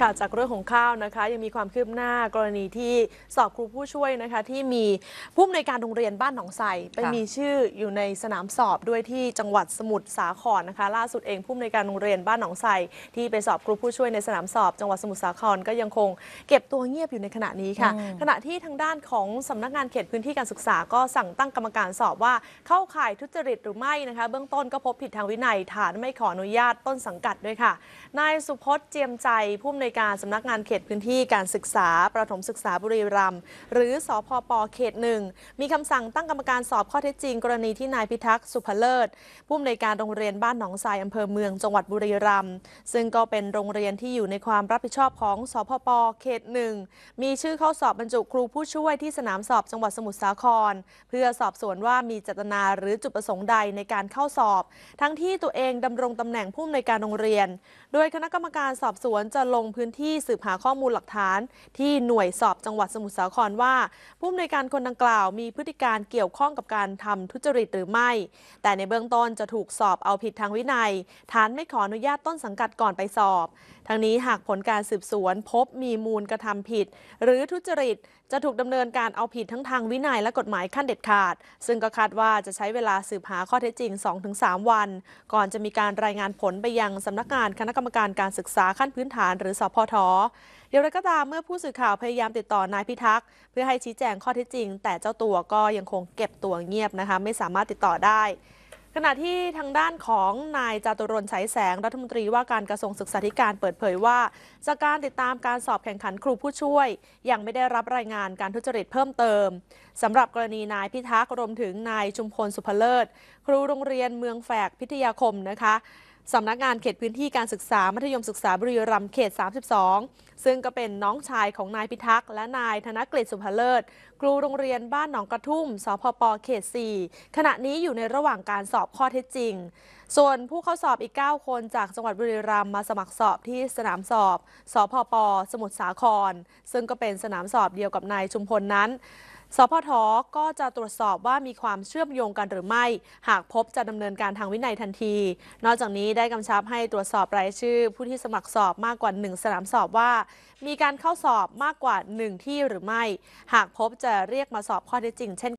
ค่ะจากเรื่องของข้าวนะคะยังมีความคืบหน้ากรณีที่สอบครูผู้ช่วยนะคะที่มีผู้อำนวยการโรงเรียนบ้านหนองไส่ไปมีชื่ออยู่ในสนามสอบด้วยที่จังหวัดสมุทรสาครนะคะล่าสุดเองผู้อำนวยการโรงเรียนบ้านหนองไส่ที่ไปสอบครูผู้ช่วยในสนามสอบ จังหวัดสมุทรสาครก็ยังคงเก็บตัวเงียบอยู่ในขณะนี้ค่ะ ขณะที่ทางด้านของสำนักงานเขตพื้นที่การศึกษา ก็สั่งตั้งกรรมการสอบว่าเข้าข่ายทุจริตหรือไม่นะคะเบื้องต้นก็พบผิดทางวินัย ฐานไม่ขออนุญาตต้นสังกัดด้วยค่ะนายสุพจน์เจียมใจผู้อำนวยนวยการสำนักงานเขตพื้นที่การศึกษา ประถมศึกษาบุรีรัมย์หรือสอพอปเขตหนึ่งมีคำสั่งตั้งกรรมการสอบข้อเท็จจริง กรณีที่นายพิทักษ์สุภเลิศผู้อำนวยการโรงเรียนบ้านหนองทรายอำเภอเมืองจังหวัดบุรีรัมย์ซึ่งก็เป็นโรงเรียนที่อยู่ในความรับผิดชอบของสอพอปเขตหนึ่งมีชื่อเข้าสอบบรรจุครูผู้ช่วยที่สนามสอบจังหวัดสมุทรสาคร เพื่อสอบสวนว่ามีเจตนาหรือจุดประสงค์ใดในการเข้าสอบ ทั้งที่ตัวเองดำรงตำแหน่งผู้อำนวยการโรงเรียน โดยคณะกรรมการสอบสวนจะลงพื้นที่สืบหาข้อมูลหลักฐาน ที่หน่วยสอบจังหวัดสมุทรสาครว่า ผู้อำนวยการคนดังกล่าวมีพฤติการเกี่ยวข้องกับการทำทุจริตหรือไม่ แต่ในเบื้องต้นจะถูกสอบเอาผิดทางวินัย ฐานไม่ขออนุญาตต้นสังกัดก่อนไปสอบ ทั้งนี้หากผลการสืบสวนพบมีมูลกระทำผิด หรือทุจริตจะถูกดำเนินการเอาผิดทั้งทางวินัยและกฎหมายขั้นเด็ดขาด ซึ่งก็คาดว่าจะใช้เวลาสืบหาข้อเท็จจริง 2-3 วัน ก่อนจะมีการรายงานผลไปยังสำนักงานคณะกรรมการการศึกษาขั้นพื้นฐานหรือสพทอย๋ยวไรก็ตามเมื่อผู้สื่อข่าวพยายามติดต่อนายพิทักษ์เพื่อให้ชี้แจงข้อเท็จจริงแต่เจ้าตัวก็ยังคงเก็บตัวเงียบนะคะไม่สามารถติดต่อได้ ขณะที่ทางด้านของนายจตุรนฉายแสงรัฐมนตรีว่าการกระทรวงศึกษาธิการเปิดเผยว่าจากการติดตามการสอบแข่งขันครูผู้ช่วย ยังไม่ได้รับรายงานการทุจริตเพิ่มเติมสำหรับกรณีนายพิทักษ์รวมถึงนายจุมพลสุภเลิศครูโรงเรียนเมืองแฝกพิทยาคมนะคะสำนักงานเขตพื้นที่การศึกษามัธยมศึกษาบรรยรัมเขต 32 ซึ่งก็เป็นน้องชายของนายพิทักษ์และนายธนกฤษสุภเลิศครูโรงเรียนบ้านหนองกระทุ่ม สพปเขต 4 ขณะนี้อยู่ในระหว่างการสอบข้อเท็จจริง ส่วนผู้เข้าสอบอีก 9 คนจากจังหวัดบริรัมมาสมัครสอบที่สนามสอบ สพป สมุทรสาคร ซึ่งก็เป็นสนามสอบเดียวกับนายชุมพลนั้นสพทก็จะตรวจสอบว่ามีความเชื่อมโยงกันหรือไม่ หากพบจะดำเนินการทางวินัยทันที นอกจากนี้ได้กำชับให้ตรวจสอบรายชื่อผู้ที่สมัครสอบมากกว่า 1สนามสอบว่า มีการเข้าสอบมากกว่า1ที่หรือไม่ หากพบจะเรียกมาสอบข้อเท็จจริงเช่น